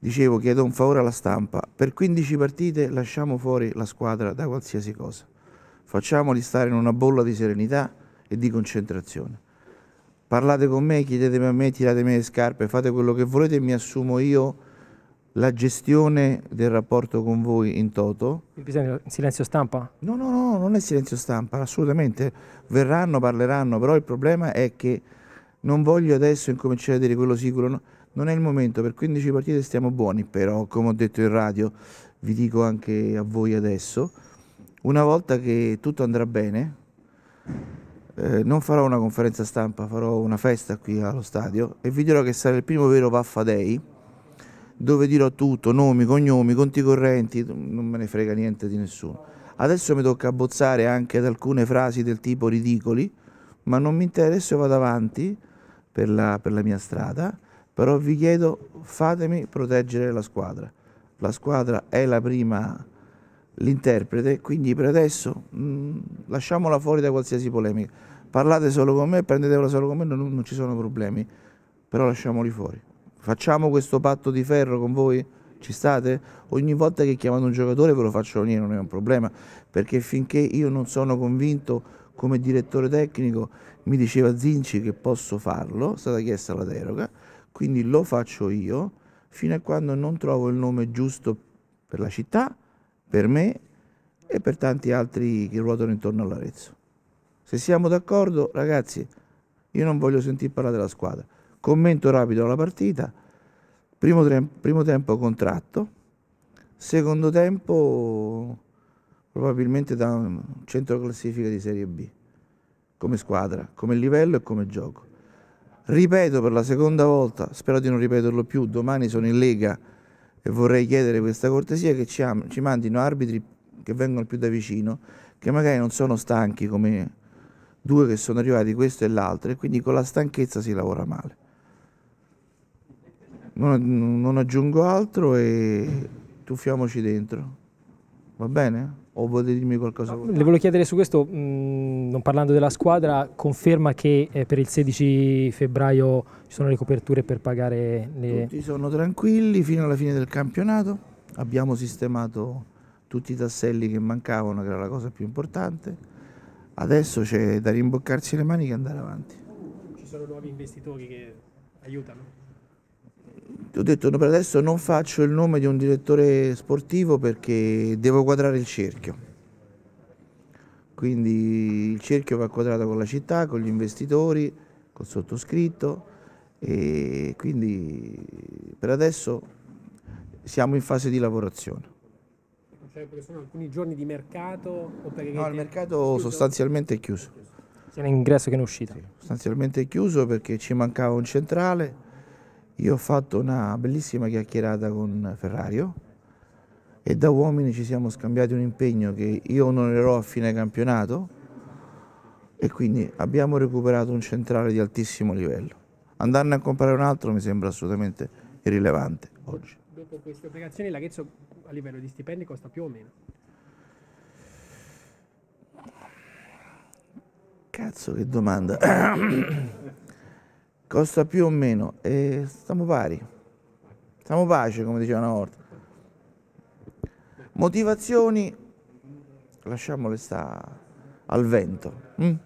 Dicevo, chiedo un favore alla stampa. Per 15 partite lasciamo fuori la squadra da qualsiasi cosa. Facciamoli stare in una bolla di serenità e di concentrazione. Parlate con me, chiedetemi a me, tiratemi le scarpe, fate quello che volete e mi assumo io la gestione del rapporto con voi in toto. Bisogna silenzio stampa? No, no, no, non è silenzio stampa, assolutamente. Verranno, parleranno, però il problema è che non voglio adesso incominciare a dire quello sicuro. No non è il momento, per 15 partite stiamo buoni, però come ho detto in radio, vi dico anche a voi adesso, una volta che tutto andrà bene, eh, non farò una conferenza stampa, farò una festa qui allo stadio e vi dirò che sarà il primo vero Vaffa Day dove dirò tutto, nomi, cognomi, conti correnti, non me ne frega niente di nessuno. Adesso mi tocca abbozzare anche ad alcune frasi del tipo ridicoli, ma non mi interessa, vado avanti per la, per la mia strada però vi chiedo fatemi proteggere la squadra. La squadra è la prima l'interprete, quindi per adesso mh, mm, lasciamola fuori da qualsiasi polemica. Parlate solo con me, prendetevela solo con me, non, non ci sono problemi, però lasciamoli fuori. Facciamo questo patto di ferro con voi? Ci state? Ogni volta che chiamate un giocatore ve lo faccio venire, non è un problema, perché finché io non sono convinto come direttore tecnico, mi diceva Zinci che posso farlo, è stata chiesta la deroga, quindi lo faccio io fino a quando non trovo il nome giusto per la città, per me e per tanti altri che ruotano intorno all'Arezzo. Se siamo d'accordo, ragazzi, io non voglio sentire parlare della squadra. Commento rapido la partita. Primo, primo tempo contratto, secondo tempo probabilmente da un centro classifica di Serie B, come squadra, come livello e come gioco. Ripeto per la seconda volta, spero di non ripeterlo più, domani sono in Lega e vorrei chiedere questa cortesia che ci, am- ci mandino arbitri che vengono più da vicino, che magari non sono stanchi come due che sono arrivati questo e l'altro e quindi con la stanchezza si lavora male. Non, non aggiungo altro e tuffiamoci dentro va bene? O volete dirmi qualcosa? No, le volevo chiedere su questo, mh, mm, non parlando della squadra, conferma che eh, per il 16 febbraio ci sono le coperture per pagare le... Tutti sono tranquilli fino alla fine del campionato, abbiamo sistemato tutti i tasselli che mancavano, che era la cosa più importante. Adesso c'è da rimboccarsi le maniche e andare avanti. Ci sono nuovi investitori che aiutano? ho detto no, per adesso non faccio il nome di un direttore sportivo perché devo quadrare il cerchio. Quindi il cerchio va quadrato con la città, con gli investitori, col sottoscritto e quindi per adesso siamo in fase di lavorazione. Cioè, sono alcuni giorni di mercato? no, il mercato è sostanzialmente è chiuso. Sia in ingresso che in uscita. Sì, sostanzialmente è chiuso perché ci mancava un centrale io ho fatto una bellissima chiacchierata con Ferrario e da uomini ci siamo scambiati un impegno che io onorerò a fine campionato e quindi abbiamo recuperato un centrale di altissimo livello. Andarne a comprare un altro mi sembra assolutamente irrilevante oggi. Dopo queste operazioni l'Arezzo a livello di stipendi costa più o meno? Cazzo che domanda. costa più o meno e stiamo pari, stiamo pace come diceva una volta. Motivazioni, lasciamole sta al vento. Mm?